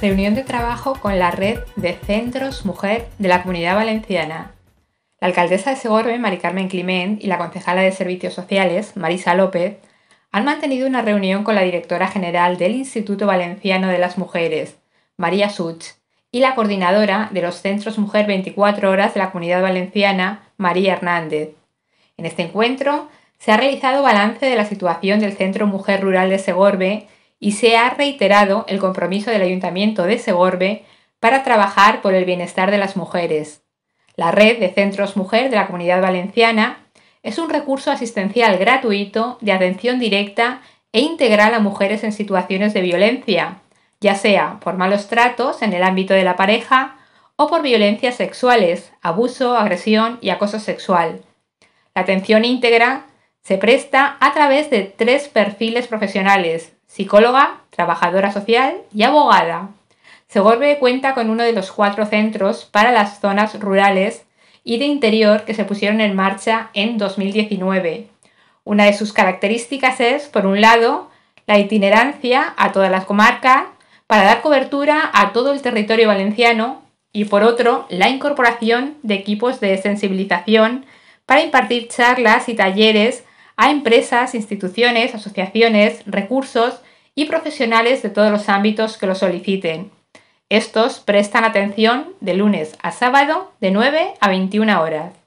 reunión de trabajo con la red de centros mujer de la comunidad valenciana. La alcaldesa de Segorbe, Mari Carmen Climent, y la concejala de Servicios Sociales, Marisa López, han mantenido una reunión con la directora general del Instituto Valenciano de las Mujeres, María Such, y la coordinadora de los Centros Mujer 24 Horas de la Comunidad Valenciana, María Hernández. En este encuentro se ha realizado balance de la situación del Centro Mujer Rural de Segorbe y se ha reiterado el compromiso del Ayuntamiento de Segorbe para trabajar por el bienestar de las mujeres. La red de centros mujer de la Comunidad Valenciana es un recurso asistencial gratuito de atención directa e integral a mujeres en situaciones de violencia, ya sea por malos tratos en el ámbito de la pareja o por violencias sexuales, abuso, agresión y acoso sexual. La atención íntegra se presta a través de tres perfiles profesionales, psicóloga, trabajadora social y abogada. Segorbe cuenta con uno de los cuatro centros para las zonas rurales y de interior que se pusieron en marcha en 2019. Una de sus características es, por un lado, la itinerancia a todas las comarcas para dar cobertura a todo el territorio valenciano y, por otro, la incorporación de equipos de sensibilización para impartir charlas y talleres a empresas, instituciones, asociaciones, recursos y profesionales de todos los ámbitos que lo soliciten. Estos prestan atención de lunes a sábado de 9 a 21 horas.